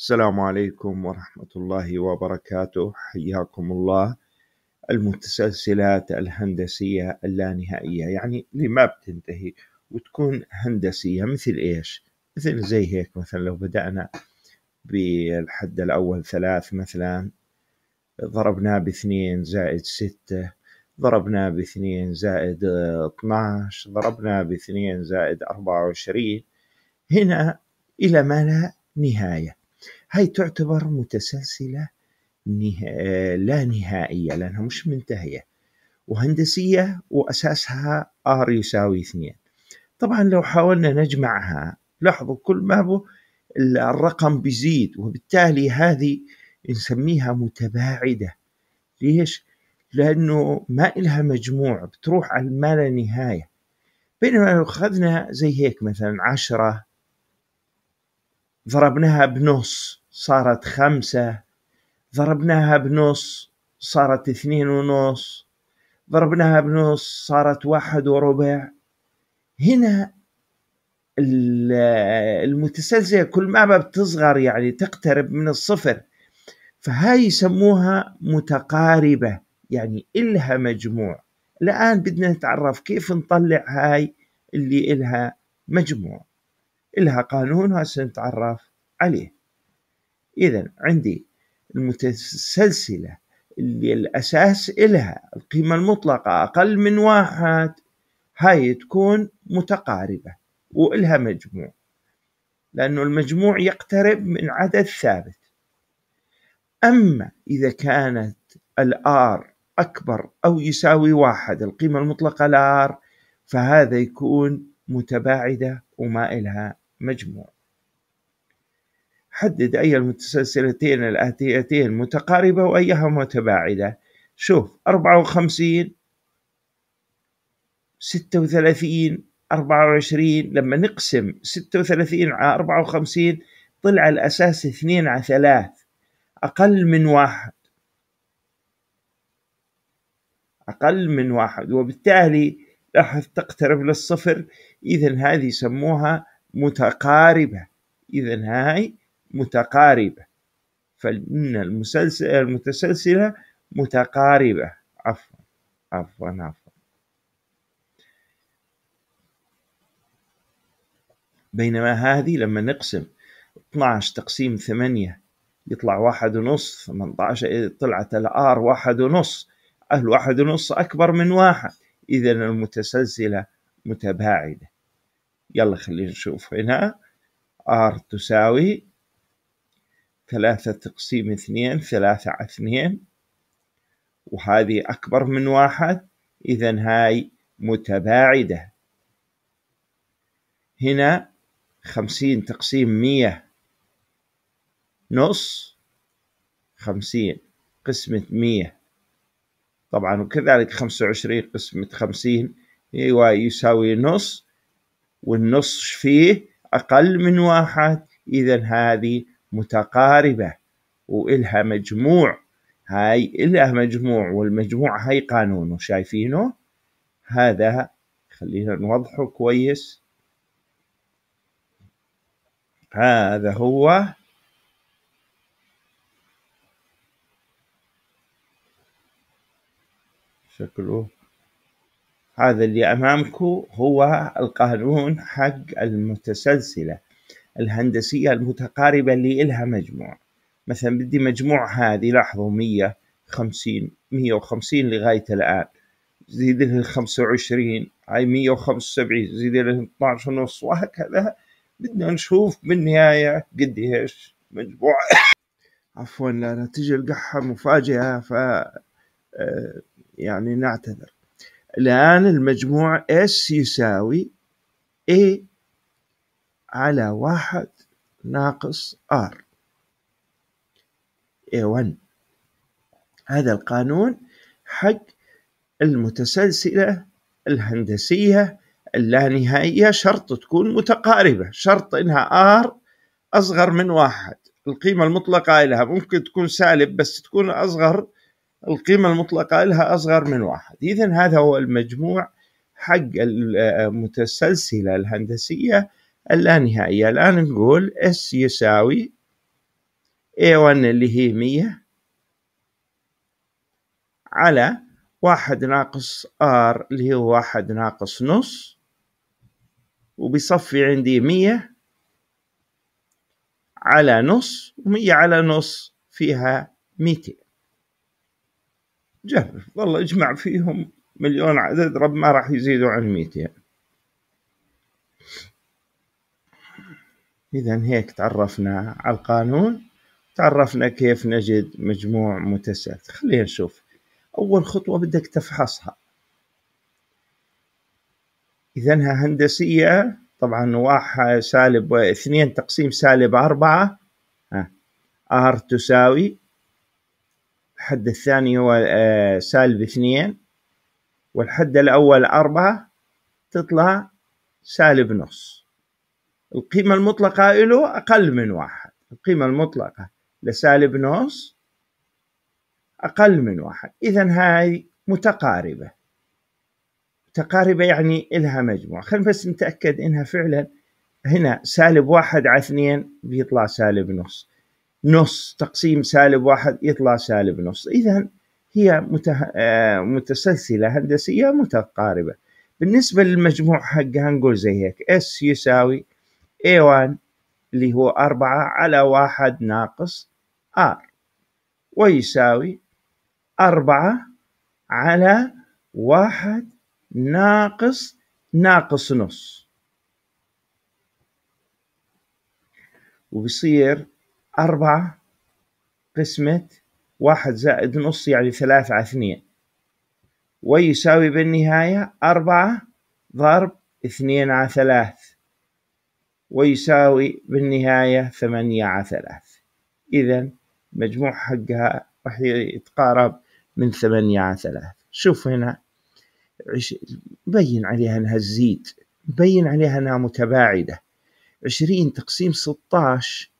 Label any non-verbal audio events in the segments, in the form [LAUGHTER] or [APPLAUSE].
السلام عليكم ورحمة الله وبركاته حياكم الله المتسلسلات الهندسية اللانهائية يعني اللي ما بتنتهي وتكون هندسية مثل إيش مثل زي هيك مثلا لو بدأنا بالحد الأول ثلاث مثلا ضربناه باثنين زائد ستة ضربناه باثنين زائد اثناش ضربناه باثنين زائد أربعة وعشرين هنا إلى ما لا نهاية هاي تعتبر متسلسلة نه... لا نهائية لأنها مش منتهية وهندسية وأساسها R يساوي اثنين طبعا لو حاولنا نجمعها لاحظوا كل ما هو الرقم بيزيد وبالتالي هذه نسميها متباعدة ليش؟ لأنه ما إلها مجموع بتروح على ما لا نهاية بينما لو أخذنا زي هيك مثلا عشرة ضربناها بنص صارت خمسة ضربناها بنص صارت اثنين ونص ضربناها بنص صارت واحد وربع هنا المتسلسلة كل ما بتصغر يعني تقترب من الصفر فهاي يسموها متقاربة يعني إلها مجموع الآن بدنا نتعرف كيف نطلع هاي اللي إلها مجموع إلها قانون هسه نتعرف عليه إذا عندي المتسلسلة اللي الأساس إلها القيمة المطلقة أقل من واحد هاي تكون متقاربة وإلها مجموع لأنه المجموع يقترب من عدد ثابت أما إذا كانت الآر أكبر أو يساوي واحد القيمة المطلقة الآر فهذا يكون متباعدة وما إلها مجموع حدد أي المتسلسلتين الآتيتين متقاربة وأيها متباعدة شوف أربعة وخمسين ستة وثلاثين أربعة وعشرين لما نقسم ستة وثلاثين على أربعة وخمسين طلع الأساس اثنين على ثلاث أقل من واحد أقل من واحد وبالتالي لاحظ تقترب للصفر إذا هذه يسموها متقاربة إذا هاي متقاربة فإن المسلسل المتسلسلة متقاربة عفوا عفوا عفوا بينما هذه لما نقسم 12 تقسيم 8 يطلع واحد ونص 18 طلعت الار واحد ونص الواحد ونص أكبر من واحد إذا المتسلسلة متباعدة يلا خلينا نشوف هنا ار تساوي ثلاثة تقسيم اثنين ثلاثة على اثنين وهذه أكبر من واحد إذا هاي متباعدة هنا خمسين تقسيم مية نص خمسين قسمة مية طبعا وكذلك خمسة وعشرين قسمة خمسين يساوي نص والنص فيه أقل من واحد إذا هذه متقاربة وإلها مجموع هاي إلها مجموع والمجموع هاي قانون وشايفينه هذا خلينا نوضحه كويس هذا هو شكله هذا اللي أمامكم هو القانون حق المتسلسلة الهندسية المتقاربة اللي إلها مجموع مثلا بدي مجموع هذه لاحظوا 100 50 150 لغاية الآن زيد لهم 25 هاي 175 زيد لهم 12 ونص وهكذا بدنا نشوف بالنهاية قد ايش مجموع [COUGHS] عفوا لا تجي القحة مفاجئة ف آه، يعني نعتذر الآن المجموع S يساوي A على واحد ناقص ار A1 هذا القانون حق المتسلسلة الهندسية اللانهائية شرط تكون متقاربة شرط إنها R أصغر من واحد القيمة المطلقة لها ممكن تكون سالب بس تكون أصغر القيمة المطلقة لها أصغر من واحد إذا هذا هو المجموع حق المتسلسلة الهندسية اللانهائية الآن نقول S يساوي A1 اللي هي مية على واحد ناقص R اللي هو واحد ناقص نص وبيصفي عندي مية على نص ومية على نص فيها ميتين جرب والله اجمع فيهم مليون عدد رب ما راح يزيدوا عن ميتين إذا هيك تعرفنا على القانون تعرفنا كيف نجد مجموع متساوي خلينا نشوف أول خطوة بدك تفحصها إذا هندسية طبعا واحد سالب اثنين تقسيم سالب أربعة ار تساوي الحد الثاني هو آه، سالب اثنين والحد الأول أربعة تطلع سالب نص القيمة المطلقة له أقل من واحد القيمة المطلقة لسالب نص أقل من واحد إذا هاي متقاربة متقاربة يعني إلها مجموع خلينا بس نتأكد إنها فعلا هنا سالب واحد على اثنين بيطلع سالب نص نص تقسيم سالب واحد يطلع سالب نص إذا هي مته... آه، متسلسلة هندسية متقاربة بالنسبة للمجموع حقها نقول زي هيك S يساوي A1 اللي هو 4 على 1 ناقص R ويساوي 4 على 1 ناقص ناقص نص وبيصير 4 قسمة 1 زائد نص يعني 3 على 2 ويساوي بالنهاية 4 ضرب 2 على 3 ويساوي بالنهاية ثمانية على ثلاث إذا مجموع حقها راح يتقارب من ثمانية على ثلاث شوف هنا مبين عليها أنها تزيد مبين عليها أنها متباعدة عشرين تقسيم ستاش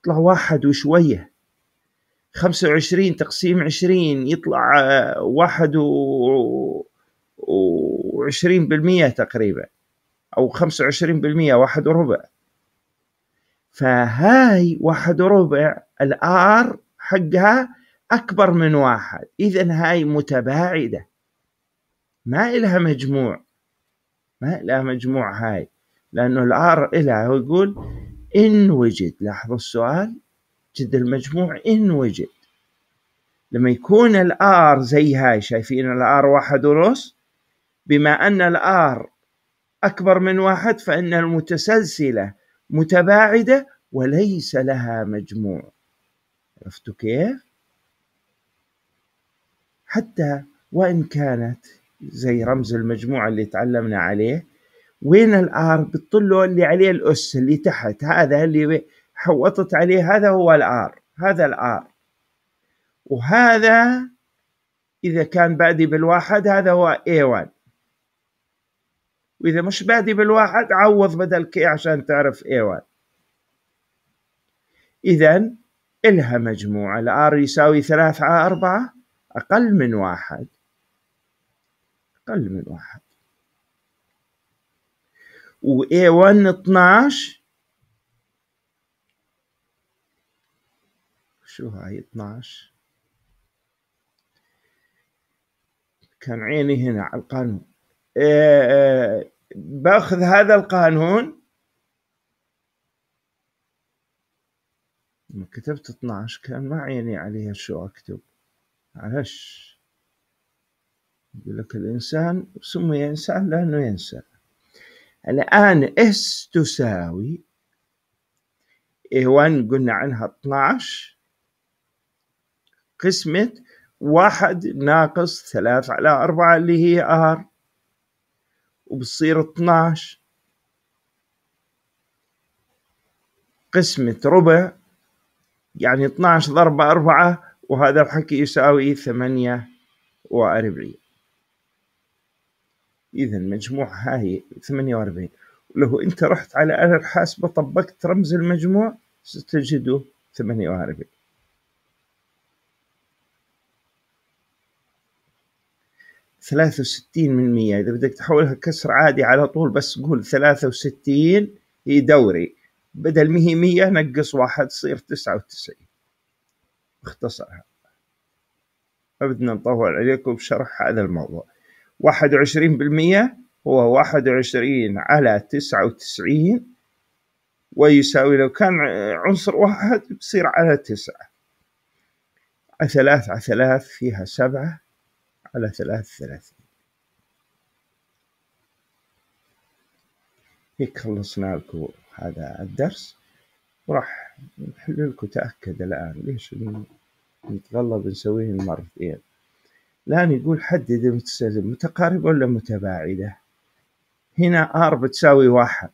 يطلع واحد وشوية خمسة وعشرين تقسيم عشرين يطلع آه، واحد وعشرين بالمية تقريبا أو 25% واحد وربع فهاي واحد وربع الآر حقها أكبر من واحد إذا هاي متباعدة ما إلها مجموع ما إلها مجموع هاي لأنه الآر إلها هو يقول إن وجد لاحظوا السؤال جد المجموع إن وجد لما يكون الآر زي هاي شايفين الآر واحد ونص بما أن الآر أكبر من واحد فإن المتسلسلة متباعدة وليس لها مجموع عرفتوا كيف؟ حتى وإن كانت زي رمز المجموعة اللي تعلمنا عليه وين الآر بتطلوا اللي عليه الأس اللي تحت هذا اللي حوطت عليه هذا هو الآر هذا الآر وهذا إذا كان بادي بالواحد هذا هو A1 واذا مش بادي بالواحد عوض بدل كي عشان تعرف a1 اذا الها مجموعة الار يساوي ثلاث على أربعة أقل من واحد أقل من واحد و A1 12 شو هاي 12 كان عيني هنا على القانون باخذ هذا القانون ما كتبت 12 كان ما عيني يعني عليها شو اكتب معلش يقول لك الانسان سمي انسان لانه ينسى الان اس تساوي اي 1 قلنا عنها 12 قسمة واحد ناقص ثلاث على أربعة اللي هي R وبصير 12 قسمة ربع يعني 12 ضرب 4 وهذا الحكي يساوي 48 اذا مجموع هاي 48 ولو انت رحت على آلة الحاسبة طبقت رمز المجموع ستجده 48 63 اذا بدك تحولها كسر عادي على طول بس قول 63 هي دوري بدل ما هي 100 نقص واحد تصير 99 اختصرها ما بدنا نطول عليكم بشرح هذا الموضوع 21% هو 21 على 99 ويساوي لو كان عنصر واحد بصير على تسعة على ثلاث على ثلاث فيها سبعة على ثلاث ثلاثين هيك خلصنا لكم هذا الدرس وراح نحل لكم تأكد الآن ليش نتغلب بنسويه مرتين إيه. الآن يقول حدد المتسلسل متقاربة ولا متباعدة هنا R بتساوي واحد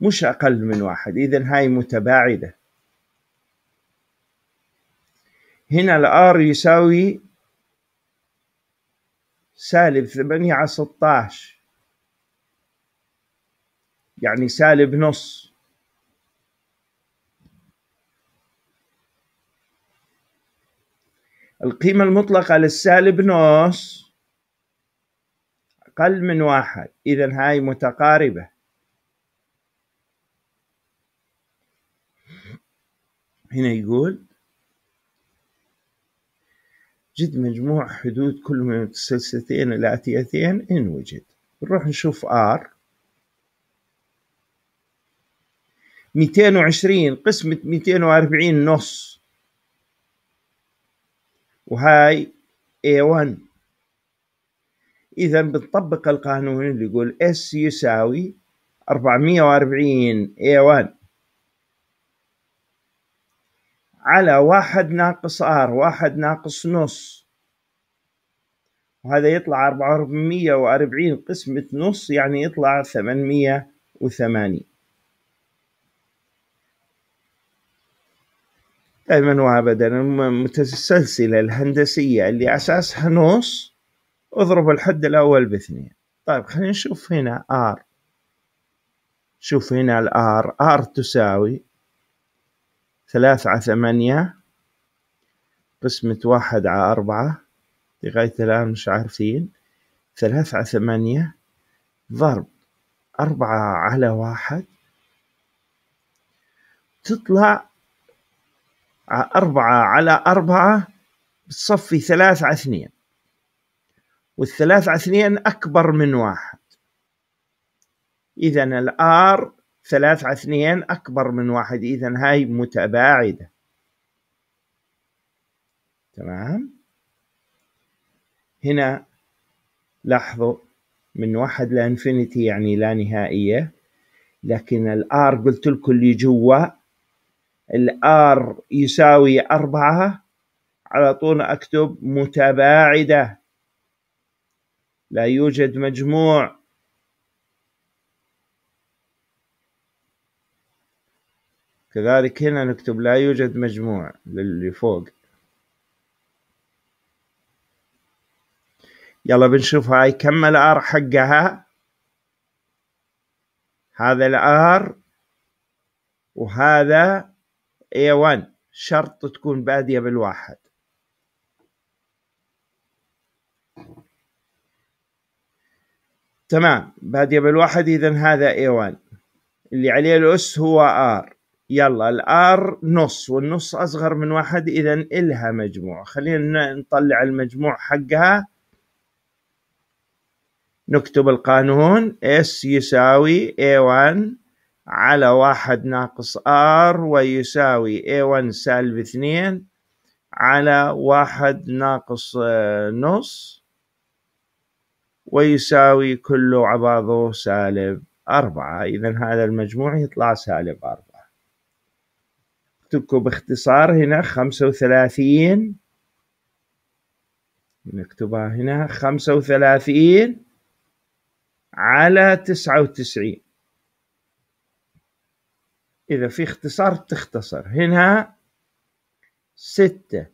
مش أقل من واحد إذا هاي متباعدة هنا الار يساوي سالب ثمانية على ستاش يعني سالب نص القيمة المطلقة للسالب نص أقل من واحد إذا هاي متقاربة هنا يقول جد مجموع حدود كل من السلسلتين الآتيتين إن وجد نروح نشوف R 220 قسمة 240 نص وهاي A1 إذا بنطبق القانون اللي يقول S يساوي 440 A1 على واحد ناقص ار واحد ناقص نص وهذا يطلع 440 قسمة نص يعني يطلع 880 دائما وابدا المتسلسلة الهندسية اللي أساسها نص اضرب الحد الأول باثنين طيب خلينا نشوف هنا آر شوف هنا الآر آر تساوي ثلاثة على ثمانية قسمة واحد على أربعة لغاية الآن مش عارفين ثلاثة على ثمانية ضرب أربعة على واحد تطلع على أربعة على أربعة بتصفي ثلاثة على اثنين والثلاثة على اثنين أكبر من واحد إذا الآر ثلاثة اثنين أكبر من واحد إذا هاي متباعدة تمام هنا لاحظوا من واحد لانفينيتي يعني لا نهائية لكن الآر قلت لكم اللي جوا الآر يساوي أربعة على طول أكتب متباعدة لا يوجد مجموع كذلك هنا نكتب لا يوجد مجموع للي فوق يلا بنشوف هاي كم الار حقها هذا الار وهذا A1 شرط تكون بادية بالواحد تمام بادية بالواحد إذا هذا A1 اللي عليه الأس هو R يلا الار نص والنص اصغر من واحد اذا الها مجموع خلينا نطلع المجموع حقها نكتب القانون اس يساوي A1 على واحد ناقص ار ويساوي A1 سالب اثنين على واحد ناقص آه، نص ويساوي كله على سالب أربعة إذا هذا المجموع يطلع سالب أربعة نكتبكم باختصار هنا خمسة وثلاثين نكتبها هنا خمسة وثلاثين على تسعة وتسعين إذا في اختصار تختصر هنا ستة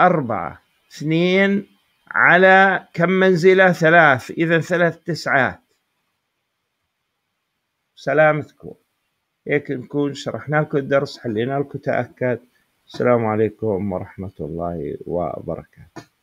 أربعة اثنين على كم منزلة ثلاث إذا ثلاث تسعات سلامتكم هيك نكون شرحنا لكم الدرس حلينا لكم تأكد السلام عليكم ورحمة الله وبركاته